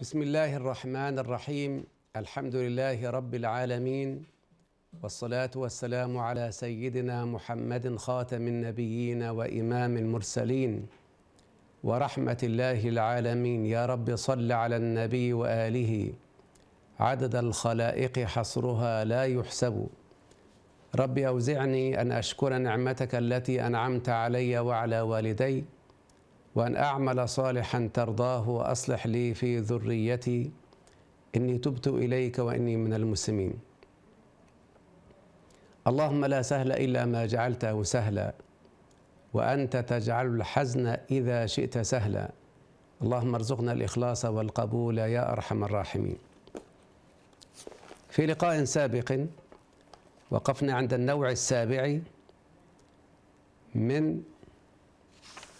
بسم الله الرحمن الرحيم الحمد لله رب العالمين والصلاة والسلام على سيدنا محمد خاتم النبيين وإمام المرسلين ورحمة الله العالمين يا رب صل على النبي وآله عدد الخلائق حصرها لا يحسب رب أوزعني أن أشكر نعمتك التي أنعمت علي وعلى والدي وأن أعمل صالحا ترضاه وأصلح لي في ذريتي إني تبت إليك وإني من المسلمين اللهم لا سهل إلا ما جعلته سهلا وأنت تجعل الحزن إذا شئت سهلا اللهم ارزقنا الإخلاص والقبول يا أرحم الراحمين في لقاء سابق وقفنا عند النوع السابع من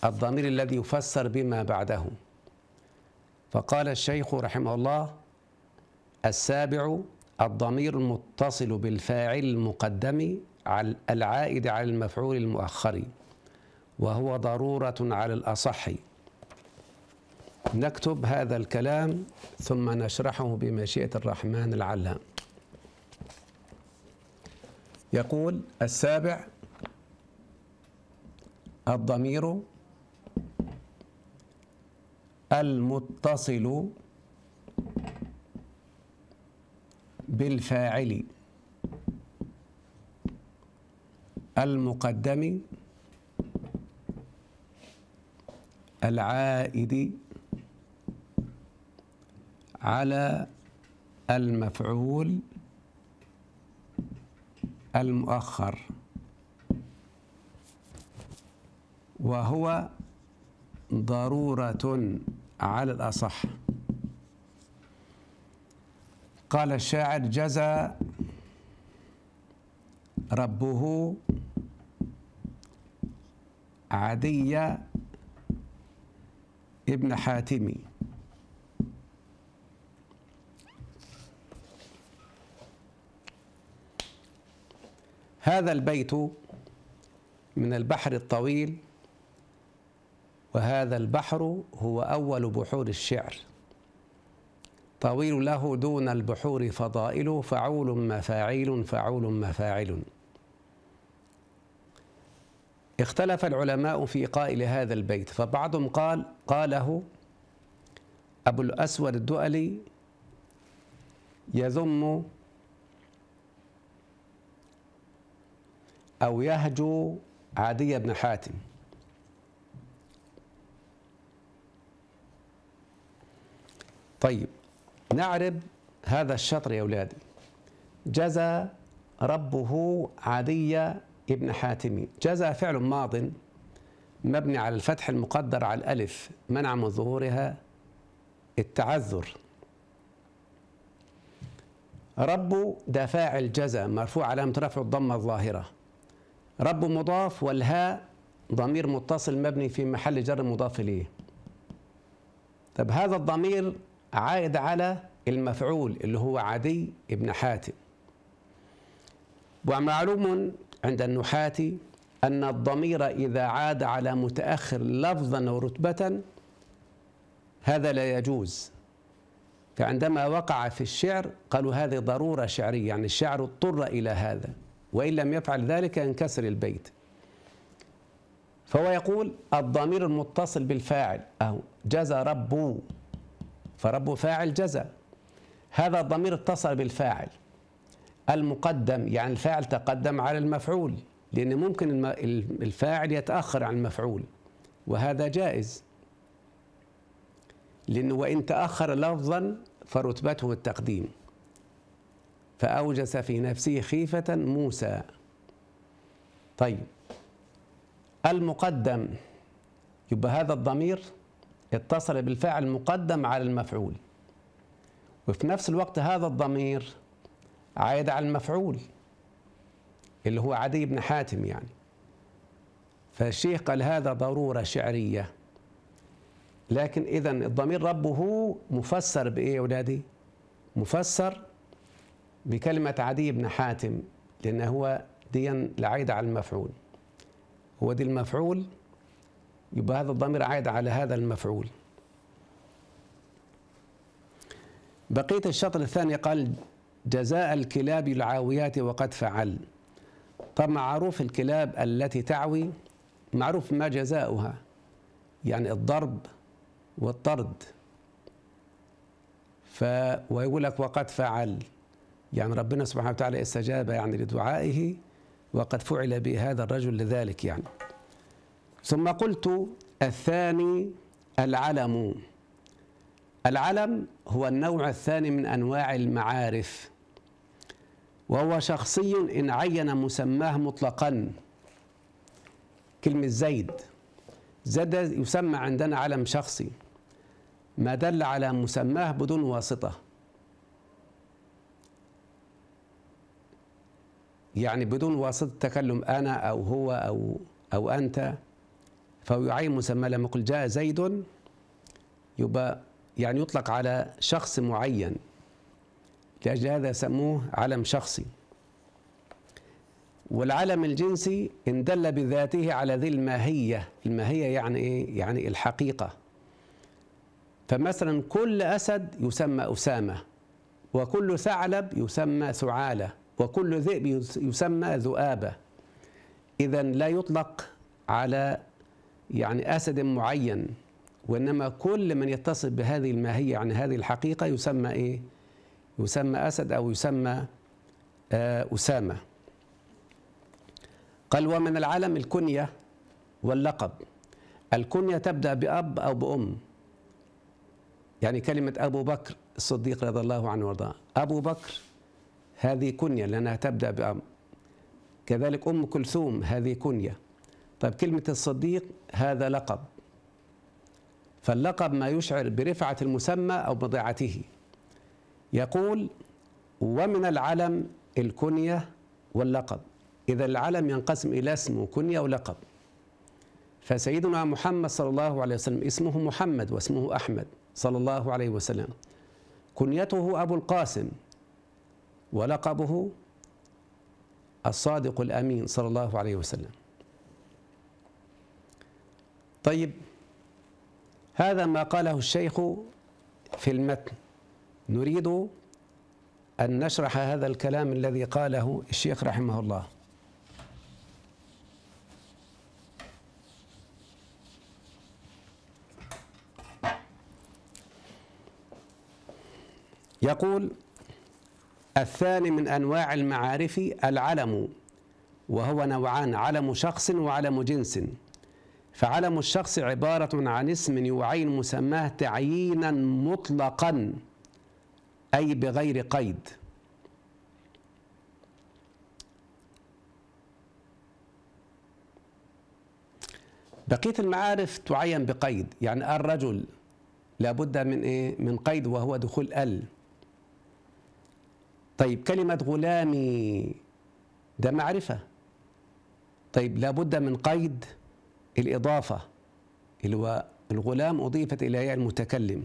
الضمير الذي يفسر بما بعده فقال الشيخ رحمه الله السابع الضمير المتصل بالفاعل المقدم العائد على المفعول المؤخر وهو ضرورة على الأصح نكتب هذا الكلام ثم نشرحه بمشيئة الرحمن العلام يقول السابع الضمير المتصل بالفاعل المقدم العائد على المفعول المؤخر وهو ضرورة على الأصح قال الشاعر جزى ربه عدي ابن حاتم هذا البيت من البحر الطويل وهذا البحر هو أول بحور الشعر طويل له دون البحور فضائل فعول مفاعيل فعول مفاعل اختلف العلماء في قائل هذا البيت فبعضهم قال قاله أبو الأسود الدؤلي يذم أو يهجو عدي بن حاتم طيب نعرب هذا الشطر يا أولادي جزى ربه عدي ابن حاتم جزى فعل ماض مبني على الفتح المقدر على الألف منع من ظهورها التعذر رب ده فاعل جزى مرفوع علامة رفع الضمة الظاهرة رب مضاف والهاء ضمير متصل مبني في محل جر مضاف إليه طب هذا الضمير عائد على المفعول اللي هو عدي بن حاتم ومعلوم عند النحاة أن الضمير إذا عاد على متأخر لفظا ورتبة هذا لا يجوز فعندما وقع في الشعر قالوا هذه ضرورة شعرية يعني الشعر اضطر إلى هذا وإن لم يفعل ذلك ينكسر البيت فهو يقول الضمير المتصل بالفاعل أو جزى ربه فرب فاعل جزى هذا الضمير اتصل بالفاعل المقدم يعني الفاعل تقدم على المفعول لأن ممكن الفاعل يتأخر عن المفعول وهذا جائز لأنه وإن تأخر لفظا فرتبته التقديم فأوجس في نفسه خيفة موسى طيب المقدم يبقى هذا الضمير اتصل بالفعل مقدم على المفعول وفي نفس الوقت هذا الضمير عايد على المفعول اللي هو عدي بن حاتم يعني فالشيخ قال هذا ضرورة شعرية لكن إذا الضمير ربه مفسر بإيه يا أولادي؟ مفسر بكلمة عدي بن حاتم لأن هو ديا العايدة على المفعول هو دي المفعول يبقى هذا الضمير عائد على هذا المفعول بقية الشطر الثاني قال جزاء الكلاب العاويات وقد فعل طب معروف الكلاب التي تعوي معروف ما جزاؤها يعني الضرب والطرد ف ويقول لك وقد فعل يعني ربنا سبحانه وتعالى استجاب يعني لدعائه وقد فعل بهذا الرجل لذلك يعني ثم قلت الثاني العلم العلم هو النوع الثاني من أنواع المعارف وهو شخصي إن عين مسماه مطلقا كلمة زيد زاد يسمى عندنا علم شخصي ما دل على مسماه بدون واسطة يعني بدون واسطة تكلم أنا أو هو أو أو أنت فهو يعين مسمى لما يقول جاء زيد يبقى يعني يطلق على شخص معين لأجل هذا سموه علم شخصي والعلم الجنسي إن دل بذاته على ذي الماهية الماهية يعني إيه؟ يعني الحقيقة فمثلا كل أسد يسمى أسامة وكل ثعلب يسمى ثعالة وكل ذئب يسمى ذؤابة إذا لا يطلق على يعني أسد معين وإنما كل من يتصف بهذه الماهية يعني هذه الحقيقة يسمى إيه؟ يسمى أسد أو يسمى آه، أسامة قال ومن العالم الكنية واللقب الكنية تبدأ بأب أو بأم يعني كلمة أبو بكر الصديق رضي الله عنه وارضاه أبو بكر هذه كنية لأنها تبدأ بأب كذلك أم كلثوم هذه كنية طيب كلمة الصديق هذا لقب فاللقب ما يشعر برفعة المسمى أو بضاعته يقول ومن العلم الكنية واللقب إذا العلم ينقسم إلى اسم وكنية ولقب فسيدنا محمد صلى الله عليه وسلم اسمه محمد واسمه أحمد صلى الله عليه وسلم كنيته أبو القاسم ولقبه الصادق الأمين صلى الله عليه وسلم طيب هذا ما قاله الشيخ في المتن نريد أن نشرح هذا الكلام الذي قاله الشيخ رحمه الله يقول الثاني من أنواع المعارف العلم وهو نوعان علم شخص وعلم جنس فعلم الشخص عبارة عن اسم يعين مسماه تعيينا مطلقا أي بغير قيد بقية المعارف تعين بقيد يعني الرجل لابد من إيه؟ من قيد وهو دخول ال طيب كلمة غلامي ده معرفة طيب لابد من قيد الإضافة اللي هو الغلام أضيفت إلى ياء المتكلم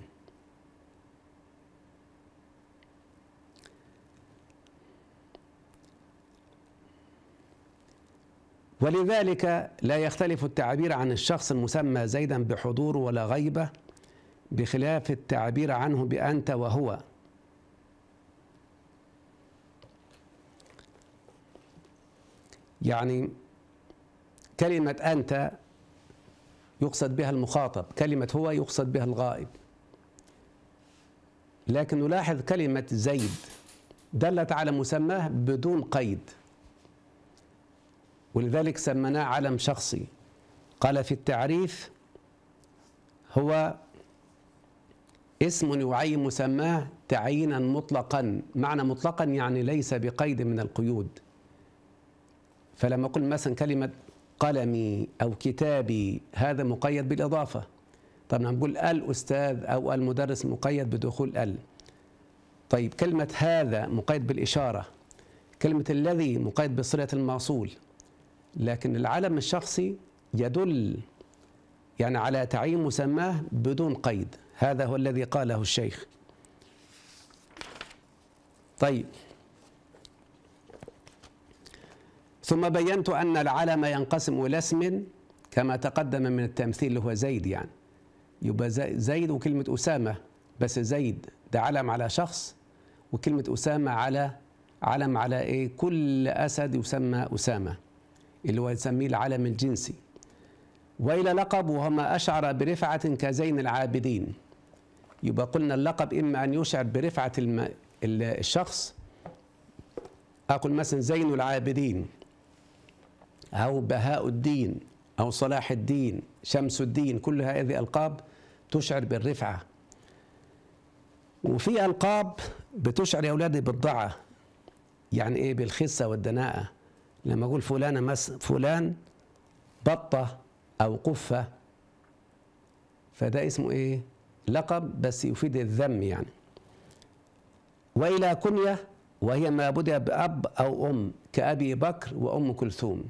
ولذلك لا يختلف التعبير عن الشخص المسمى زيدا بحضور ولا غيبة بخلاف التعبير عنه بأنت وهو يعني كلمة أنت يقصد بها المخاطب كلمة هو يقصد بها الغائب لكن نلاحظ كلمة زيد دلت على مسماه بدون قيد ولذلك سمناه علم شخصي قال في التعريف هو اسم يعين مسماه تعيينا مطلقا معنى مطلقا يعني ليس بقيد من القيود فلما قلنا مثلا كلمة قلمي أو كتابي هذا مقيد بالإضافة طب نعم نقول الأستاذ أو المدرس مقيد بدخول ال طيب كلمة هذا مقيد بالإشارة كلمة الذي مقيد بصلة الموصول لكن العلم الشخصي يدل يعني على تعيين مسماه بدون قيد هذا هو الذي قاله الشيخ طيب ثم بينت أن العلم ينقسم إلى اسم كما تقدم من التمثيل اللي هو زيد يعني يبقى زيد وكلمة أسامة بس زيد ده علم على شخص وكلمة أسامة على علم على إيه كل أسد يسمى أسامة اللي هو يسميه العلم الجنسي وإلى لقب وهما أشعر برفعة كزين العابدين يبقى قلنا اللقب إما أن يشعر برفعة الشخص أقول مثلا زين العابدين أو بهاء الدين أو صلاح الدين شمس الدين كل هذه ألقاب تشعر بالرفعة وفي ألقاب بتشعر يا أولادي بالضعة يعني إيه بالخسة والدناءة لما أقول فلانة مس فلان بطة أو قفة فده اسمه إيه لقب بس يفيد الذم يعني وإلى كنية وهي ما بدأ بأب أو أم كأبي بكر وأم كلثوم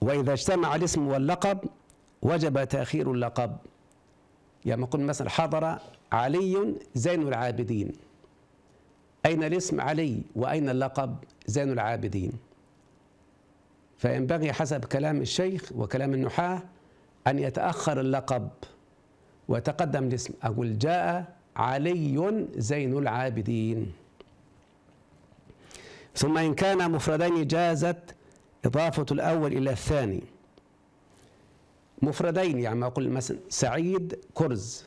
وإذا اجتمع الاسم واللقب وجب تأخير اللقب يعني قلنا مثلا حضر علي زين العابدين أين الاسم علي وأين اللقب زين العابدين فينبغي حسب كلام الشيخ وكلام النحاة أن يتأخر اللقب ويتقدم الاسم أقول جاء علي زين العابدين ثم إن كان مفردين جازت إضافة الأول إلى الثاني مفردين يعني ما أقول مثلا سعيد كرز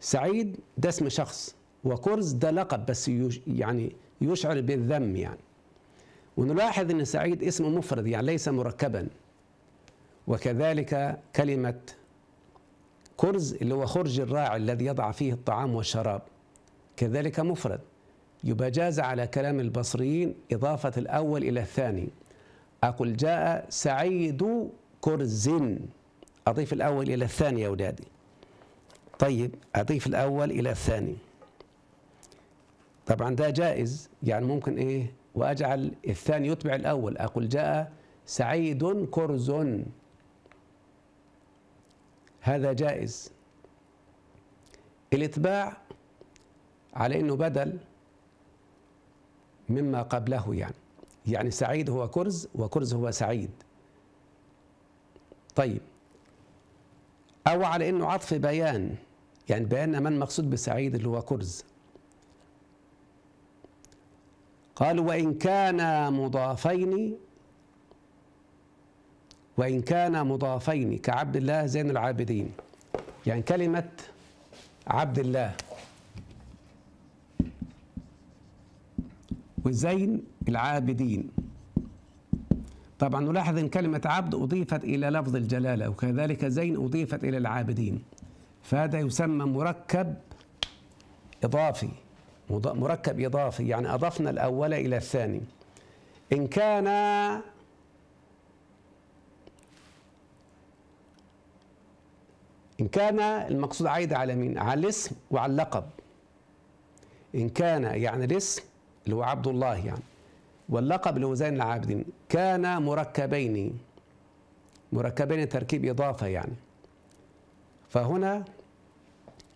سعيد ده اسم شخص وكرز ده لقب بس يعني يشعر بالذم يعني ونلاحظ أن سعيد اسم مفرد يعني ليس مركبا وكذلك كلمة كرز اللي هو خرج الراعي الذي يضع فيه الطعام والشراب كذلك مفرد يبقى جاز على كلام البصريين إضافة الأول إلى الثاني أقول جاء سعيد كرز أضيف الأول إلى الثاني يا أولادي طيب أضيف الأول إلى الثاني طبعا ده جائز يعني ممكن إيه وأجعل الثاني يتبع الأول أقول جاء سعيد كرز هذا جائز الاتباع على انه بدل مما قبله يعني يعني سعيد هو كرز وكرز هو سعيد طيب أو على أنه عطف بيان يعني بيان من مقصود بسعيد اللي هو كرز قالوا وإن كانا مضافين وإن كانا مضافين كعبد الله زين العابدين يعني كلمة عبد الله وزين العابدين طبعا نلاحظ ان كلمه عبد اضيفت الى لفظ الجلاله وكذلك زين اضيفت الى العابدين فهذا يسمى مركب اضافي مركب اضافي يعني اضفنا الاول الى الثاني ان كان إن كان المقصود عايد على مين؟ على الاسم وعلى اللقب. إن كان يعني الاسم اللي هو عبد الله يعني واللقب اللي هو زين العابدين كان مركبين مركبين تركيب إضافة يعني فهنا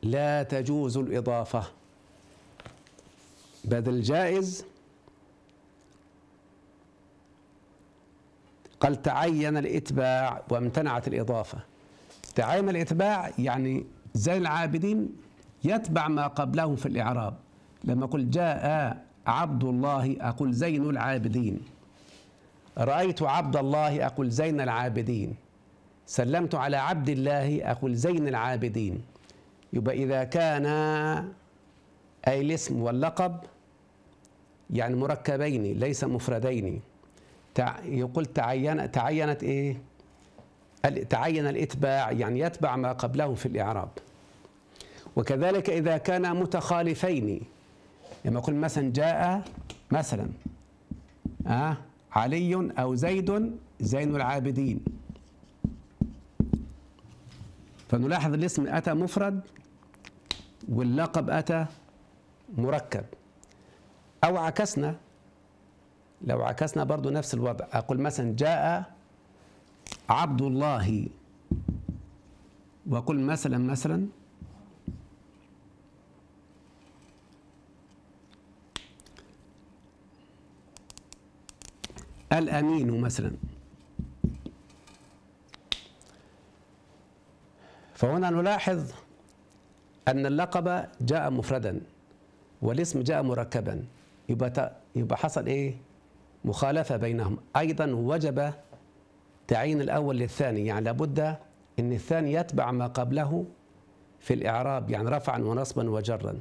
لا تجوز الإضافة بدل جائز قال تعين الإتباع وامتنعت الإضافة تعين الإتباع يعني زين العابدين يتبع ما قبله في الإعراب لما قل جاء عبد الله أقول زين العابدين رأيت عبد الله أقول زين العابدين سلمت على عبد الله أقول زين العابدين يبقى إذا كان أي الاسم واللقب يعني مركبين ليس مفردين يقول تعين تعينت إيه تعين الإتباع يعني يتبع ما قبله في الإعراب وكذلك إذا كان متخالفين لما أقول مثلا جاء مثلا آه علي أو زيد زين العابدين فنلاحظ الاسم أتى مفرد واللقب أتى مركب أو عكسنا لو عكسنا برضو نفس الوضع أقول مثلا جاء عبد الله وقل مثلا مثلا الأمين مثلا فهنا نلاحظ أن اللقب جاء مفردا والاسم جاء مركبا يبقى يبقى حصل إيه؟ مخالفة بينهم أيضا وجب تعيين الأول للثاني يعني لابد أن الثاني يتبع ما قبله في الإعراب يعني رفعا ونصبا وجرا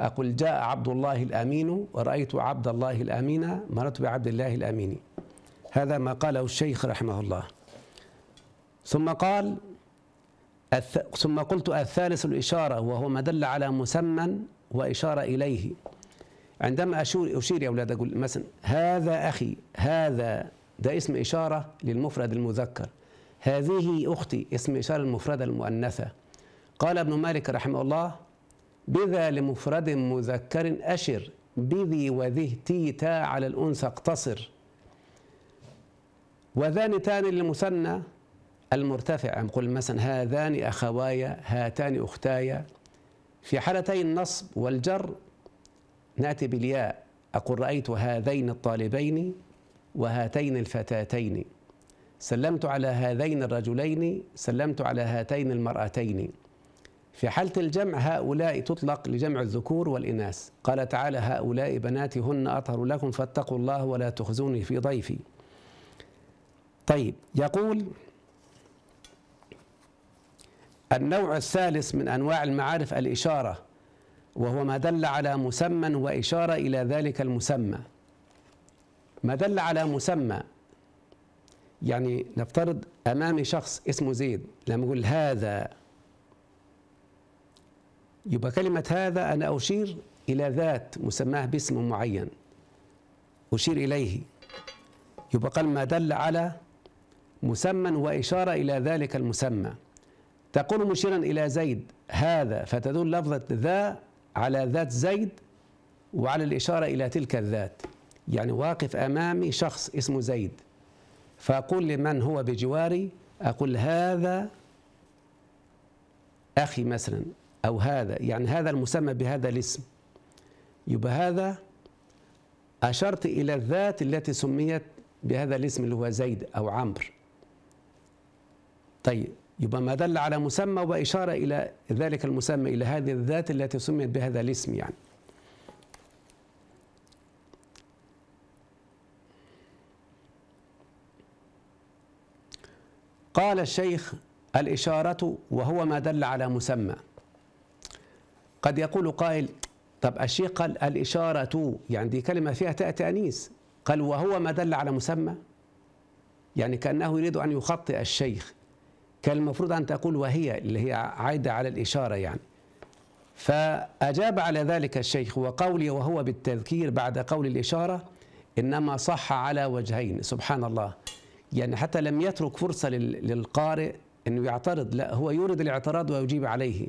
أقول جاء عبد الله الأمين ورأيت عبد الله الأمين مررت بعبد الله الأمين هذا ما قاله الشيخ رحمه الله ثم قال ثم قلت الثالث الإشارة وهو ما دل على مسمى وإشارة إليه عندما أشير أشير يا أولاد أقول مثلا هذا أخي هذا ده اسم إشارة للمفرد المذكر هذه أختي اسم إشارة المفردة المؤنثة قال ابن مالك رحمه الله بذا لمفرد مذكر أشر بذي وذه تي تا على الأنثى اقتصر وذان تان للمثنى المرتفع نقول مثلا هذان أخوايا هاتان أختايا في حالتي النصب والجر نأتي بالياء أقول رأيت هذين الطالبين وهاتين الفتاتين سلمت على هذين الرجلين سلمت على هاتين المرأتين في حالة الجمع هؤلاء تطلق لجمع الذكور والإناث قال تعالى هؤلاء بناتي هن أطهر لكم فاتقوا الله ولا تخزوني في ضيفي طيب يقول النوع الثالث من أنواع المعارف الإشارة وهو ما دل على مسمى وإشارة إلى ذلك المسمى ما دل على مسمى يعني نفترض أمامي شخص اسمه زيد لما أقول هذا يبقى كلمة هذا أنا أشير إلى ذات مسماه باسم معين أشير إليه يبقى قال ما دل على مسمى وإشارة إلى ذلك المسمى تقول مشيرا إلى زيد هذا فتدل لفظة ذا على ذات زيد وعلى الإشارة إلى تلك الذات يعني واقف أمامي شخص اسمه زيد فأقول لمن هو بجواري أقول هذا أخي مثلا أو هذا يعني هذا المسمى بهذا الاسم يبقى هذا أشرت إلى الذات التي سميت بهذا الاسم اللي هو زيد أو عمرو طيب يبقى ما دل على مسمى وإشارة إلى ذلك المسمى إلى هذه الذات التي سميت بهذا الاسم يعني قال الشيخ الإشارة وهو ما دل على مسمى قد يقول قائل طب الشيخ قال الإشارة يعني دي كلمة فيها تاء تأنيس قال وهو ما دل على مسمى يعني كأنه يريد أن يخطئ الشيخ كان المفروض أن تقول وهي اللي هي عايدة على الإشارة يعني فأجاب على ذلك الشيخ وقولي وهو بالتذكير بعد قول الإشارة إنما صح على وجهين سبحان الله يعني حتى لم يترك فرصة للقارئ أنه يعترض لا هو يورد الاعتراض ويجيب عليه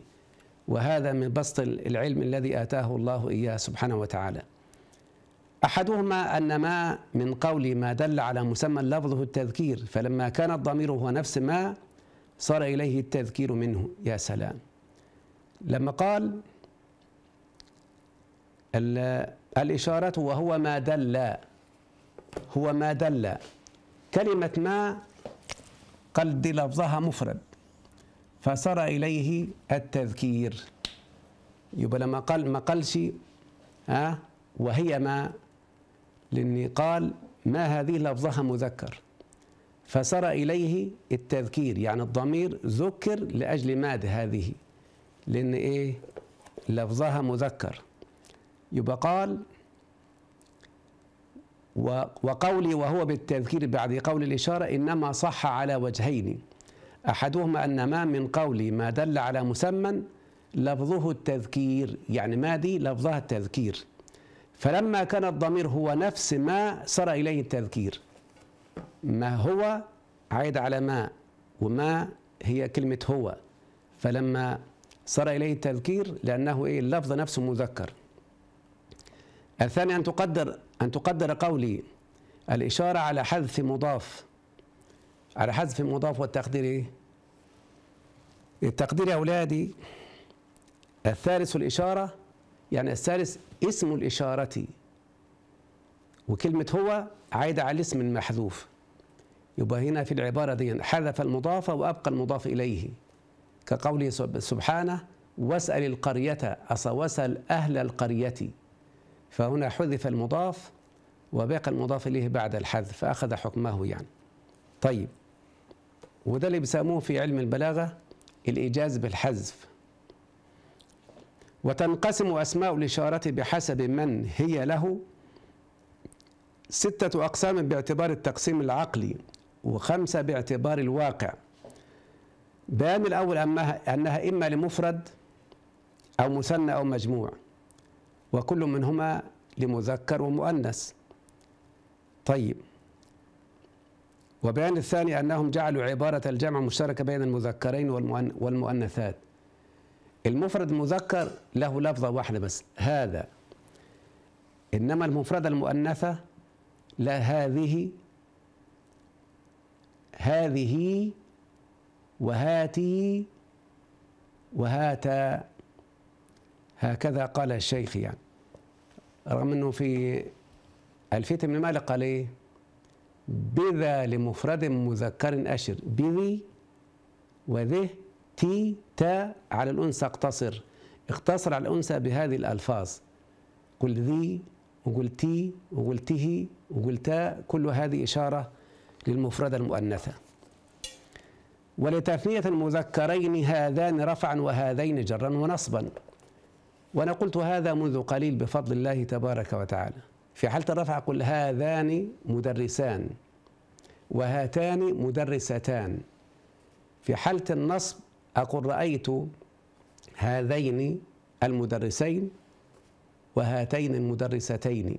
وهذا من بسط العلم الذي آتاه الله إياه سبحانه وتعالى أحدهما أن ما من قول ما دل على مسمى لفظه التذكير فلما كان الضمير هو نفس ما صار إليه التذكير منه يا سلام لما قال الإشارة وهو ما دل هو ما دل كلمة ما دي لفظها مفرد فصار إليه التذكير يبقى لما قال ما قالش ها آه، وهي ما لأني قال ما هذه لفظها مذكر فسر إليه التذكير يعني الضمير ذكر لأجل ماذا هذه لأن إيه لفظها مذكر يبقى قال وقولي وهو بالتذكير بعد قول الإشارة إنما صح على وجهين أحدهما أن ما من قولي ما دل على مسمى لفظه التذكير يعني ما دي لفظها التذكير فلما كان الضمير هو نفس ما سر إليه التذكير ما هو عايد على ما وما هي كلمة هو فلما صار إليه التذكير لأنه إيه اللفظ نفسه مذكر الثاني أن تقدر أن تقدر قولي الإشارة على حذف مضاف على حذف مضاف والتقدير إيه؟ التقدير يا أولادي الثالث الإشارة يعني الثالث اسم الإشارة وكلمة هو عايدة على الاسم المحذوف يبقى هنا في العبارة دي حذف المضاف وأبقى المضاف إليه كقوله سبحانه واسأل القرية أصوسل أهل القرية فهنا حذف المضاف وبقى المضاف إليه بعد الحذف فأخذ حكمه يعني طيب وده اللي بيسموه في علم البلاغة الإيجاز بالحذف وتنقسم أسماء الإشارة بحسب من هي له ستة أقسام باعتبار التقسيم العقلي وخمسة باعتبار الواقع بيان الأول أنها, أنها إما لمفرد أو مثنى أو مجموع وكل منهما لمذكر ومؤنث طيب وبيان الثاني أنهم جعلوا عبارة الجمع مشتركة بين المذكرين والمؤنثات المفرد مذكر له لفظة واحدة بس هذا إنما المفردة المؤنثة لا هذه هذه وهاتي وهاتا هكذا قال الشيخ يعني رغم أنه في الفيت بن مالك قال إيه بذا لمفرد مذكر أشر بذي وذه تي تا على الأنثى اقتصر اقتصر على الأنثى بهذه الألفاظ قل ذي وقل تي وقل ته وقل تا كل هذه إشارة للمفردة المؤنثة ولتثنية المذكرين هذان رفعا وهذين جرا ونصبا وأنا قلت هذا منذ قليل بفضل الله تبارك وتعالى في حالة الرفع قل هذان مدرسان وهاتان مدرستان في حالة النصب أقول رأيت هذين المدرسين وهاتين المدرستين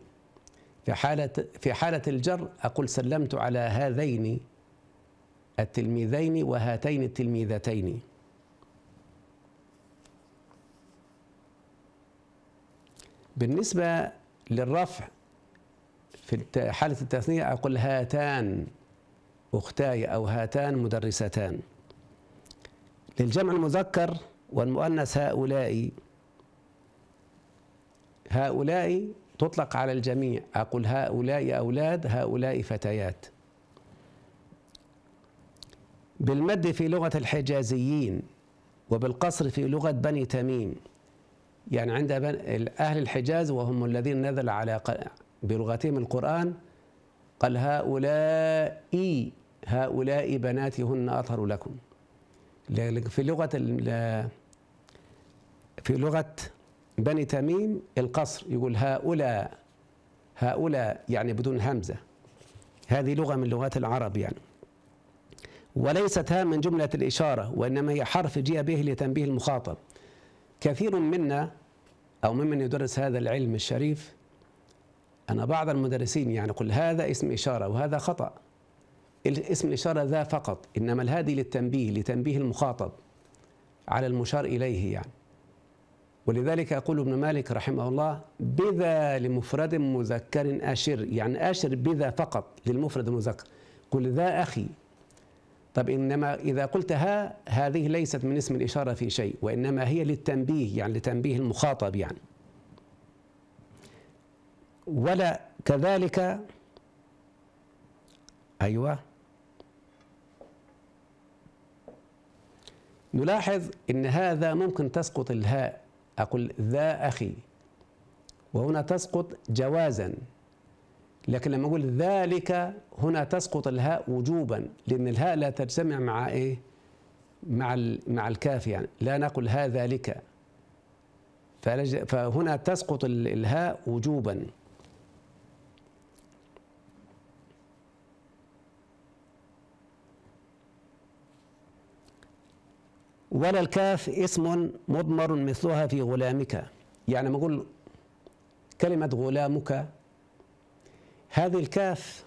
في حالة في حالة الجر أقول سلمت على هذين التلميذين وهاتين التلميذتين بالنسبة للرفع في حالة التثنية أقول هاتان أختاي أو هاتان مدرستان للجمع المذكر والمؤنث هؤلاء هؤلاء تطلق على الجميع أقول هؤلاء أولاد هؤلاء فتيات بالمد في لغة الحجازيين وبالقصر في لغة بني تميم يعني عند أهل الحجاز وهم الذين نزل على بلغتهم القرآن قال هؤلاء هؤلاء بناتي هن أطهر لكم في لغة في لغة بني تميم القصر يقول هؤلاء هؤلاء يعني بدون همزة هذه لغة من لغات العرب يعني وليست ها من جملة الإشارة وإنما هي حرف جاء به لتنبيه المخاطب كثير منا أو ممن يدرس هذا العلم الشريف أنا بعض المدرسين يعني يقول هذا اسم إشارة وهذا خطأ اسم الإشارة ذا فقط إنما الهادي للتنبيه لتنبيه المخاطب على المشار إليه يعني ولذلك يقول ابن مالك رحمه الله بذا لمفرد مذكر آشر يعني آشر بذا فقط للمفرد المذكر قل ذا أخي طب إنما إذا قلت ها هذه ليست من اسم الإشارة في شيء وإنما هي للتنبيه يعني لتنبيه المخاطب يعني ولا كذلك أيوه نلاحظ ان هذا ممكن تسقط الهاء أقول ذا أخي وهنا تسقط جوازا لكن لما أقول ذلك هنا تسقط الهاء وجوبا لأن الهاء لا تجتمع مع إيه؟ مع مع الكاف يعني لا نقول ها ذلك فهنا تسقط الهاء وجوبا ولا الكاف اسم مضمر مثلها في غلامك يعني ما أقول كلمة غلامك هذه الكاف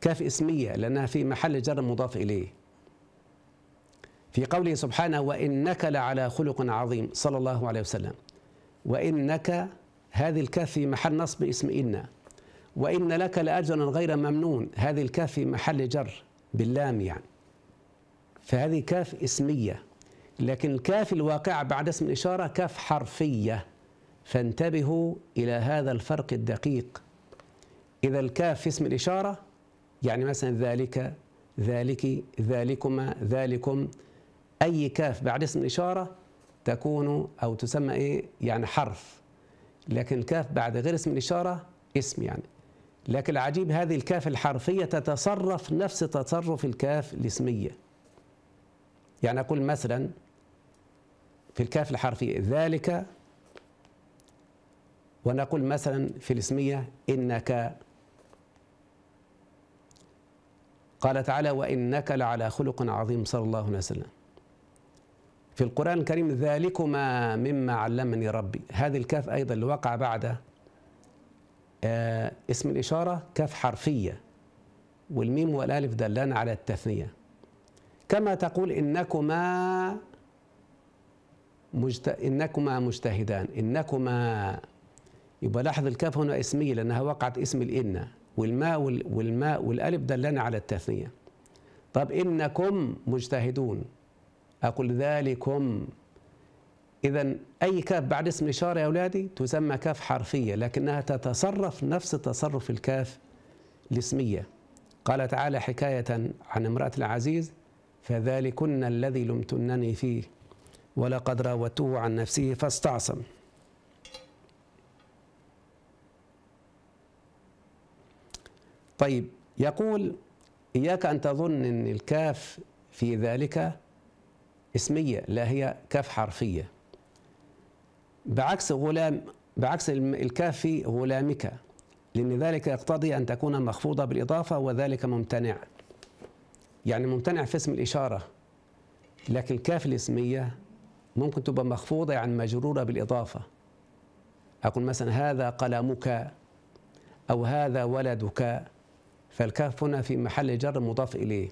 كاف اسمية لأنها في محل جر مضاف إليه في قوله سبحانه وإنك لعلى خلق عظيم صلى الله عليه وسلم وإنك هذه الكاف في محل نصب اسم إن وإن لك لأجرا غير ممنون هذه الكاف في محل جر باللام يعني فهذه كاف اسمية لكن كاف الواقعة بعد اسم الإشارة كاف حرفية فانتبهوا إلى هذا الفرق الدقيق إذا الكاف في اسم الإشارة يعني مثلا ذلك ذلك ذلكما ذلكم أي كاف بعد اسم الإشارة تكون أو تسمى إيه يعني حرف لكن كاف بعد غير اسم الإشارة اسم يعني لكن العجيب هذه الكاف الحرفية تتصرف نفس تصرف الكاف الاسمية يعني أقول مثلا في الكاف الحرفي ذلك ونقول مثلا في الاسمية إنك قال تعالى وإنك لعلى خلق عظيم صلى الله عليه وسلم في القرآن الكريم ذلكما مما علمني ربي هذه الكاف أيضا اللي وقع بعد آه، اسم الإشارة كاف حرفية والميم والألف دلان على التثنية كما تقول إنكما مجت... إنكما مجتهدان إنكما يبقى لاحظ الكاف هنا اسمية لأنها وقعت اسم الإن والماء وال... والماء والألف دلنا على التثنية طب إنكم مجتهدون أقول ذلكم إذا أي كاف بعد اسم الإشارة يا أولادي تسمى كاف حرفية لكنها تتصرف نفس تصرف الكاف الاسمية قال تعالى حكاية عن امرأة العزيز فذلكن الذي لمتنني فيه ولقد راودته عن نفسه فاستعصم طيب يقول إياك أن تظن أن الكاف في ذلك اسمية لا هي كاف حرفية بعكس غلام بعكس الكاف في غلامك لأن ذلك يقتضي أن تكون مخفوضة بالإضافة وذلك ممتنع يعني ممتنع في اسم الإشارة لكن الكاف الاسمية ممكن تبقى مخفوضة يعني مجرورة بالإضافة أقول مثلا هذا قلمك أو هذا ولدك فالكاف هنا في محل جر مضاف إليه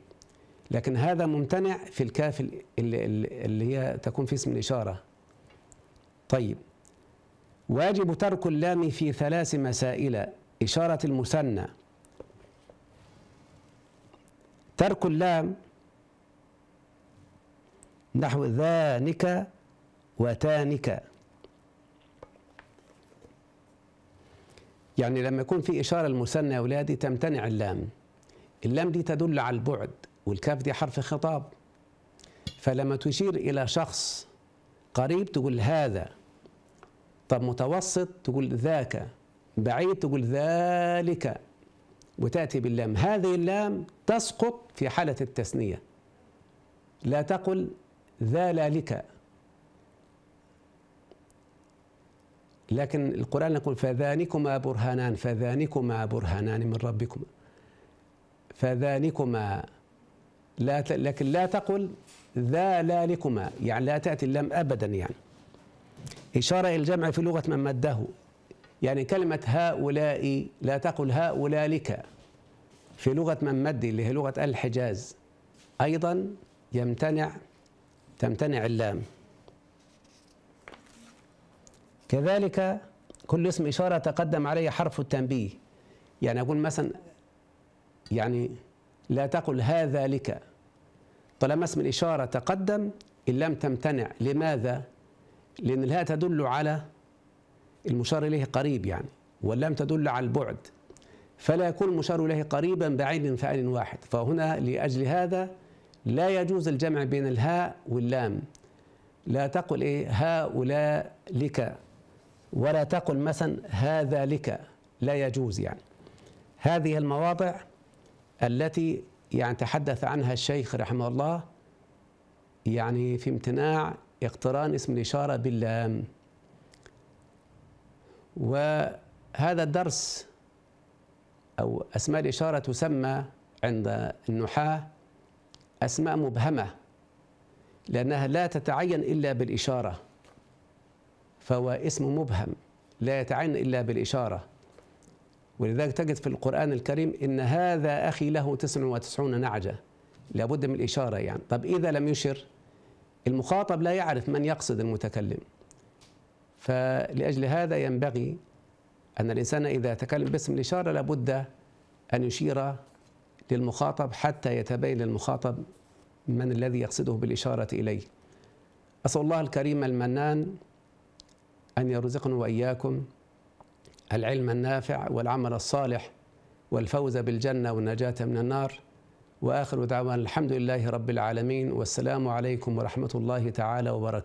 لكن هذا ممتنع في الكاف اللي, اللي هي تكون في اسم الإشارة طيب واجب ترك اللام في ثلاث مسائل إشارة المثنى ترك اللام نحو ذانك وتانك يعني لما يكون في إشارة المثنى يا أولادي تمتنع اللام اللام دي تدل على البعد والكاف دي حرف خطاب فلما تشير إلى شخص قريب تقول هذا طب متوسط تقول ذاك بعيد تقول ذلك وتأتي باللام هذه اللام تسقط في حالة التثنية لا تقل ذلك لكن القرآن يقول فذانكما برهانان فذانكما برهانان من ربكما فذانكما لا ت... لكن لا تقل ذلالكما يعني لا تأتي اللام أبدا يعني إشارة إلى الجمع في لغة من مده يعني كلمة هؤلاء لا تقل هؤلاء لك في لغة من مد اللي هي لغة الحجاز أيضا يمتنع تمتنع اللام كذلك كل اسم إشارة تقدم عليه حرف التنبيه يعني أقول مثلا يعني لا تقل هذا لك طالما اسم الإشارة تقدم إن لم تمتنع لماذا؟ لأن الهاء تدل على المشار إليه قريب يعني واللام تدل على البعد فلا يكون المشار إليه قريبا بعين فعل واحد فهنا لأجل هذا لا يجوز الجمع بين الهاء واللام لا تقل إيه هؤلاء لك ولا تقل مثلا هذا لك لا يجوز يعني هذه المواضع التي يعني تحدث عنها الشيخ رحمه الله يعني في امتناع اقتران اسم الإشارة باللام وهذا الدرس أو أسماء الإشارة تسمى عند النحاة أسماء مبهمة لأنها لا تتعين إلا بالإشارة فهو اسم مبهم لا يتعين إلا بالإشارة ولذلك تجد في القرآن الكريم إن هذا أخي له 99 نعجة لابد من الإشارة يعني طب إذا لم يشر المخاطب لا يعرف من يقصد المتكلم فلأجل هذا ينبغي أن الإنسان إذا تكلم باسم الإشارة لابد أن يشير للمخاطب حتى يتبين للمخاطب من الذي يقصده بالإشارة إليه أسأل الله الكريم المنان أن يرزقنا وإياكم العلم النافع والعمل الصالح والفوز بالجنة والنجاة من النار وآخر دعوان الحمد لله رب العالمين والسلام عليكم ورحمة الله تعالى وبركاته